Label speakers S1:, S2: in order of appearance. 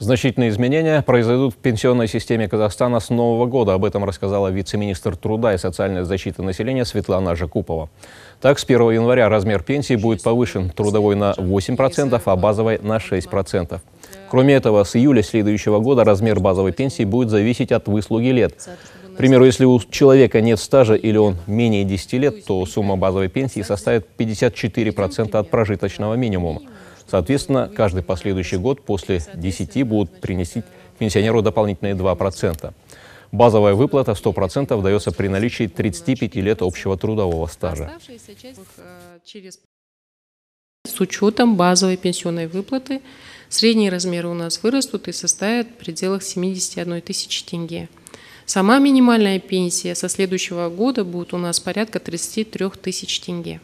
S1: Значительные изменения произойдут в пенсионной системе Казахстана с нового года. Об этом рассказала вице-министр труда и социальной защиты населения Светлана Жакупова. Так, с 1 января размер пенсии будет повышен трудовой на 8%, а базовой на 6%. Кроме этого, с июля следующего года размер базовой пенсии будет зависеть от выслуги лет. К примеру, если у человека нет стажа или он менее 10 лет, то сумма базовой пенсии составит 54% от прожиточного минимума. Соответственно, каждый последующий год после 10 будут приносить пенсионеру дополнительные 2%. Базовая выплата 100% дается при наличии 35 лет общего трудового стажа.
S2: Э,
S3: с учетом базовой пенсионной выплаты средние размеры у нас вырастут и составят в пределах 71 тысячи тенге. Сама минимальная пенсия со следующего года будет у нас порядка 33 тысяч тенге.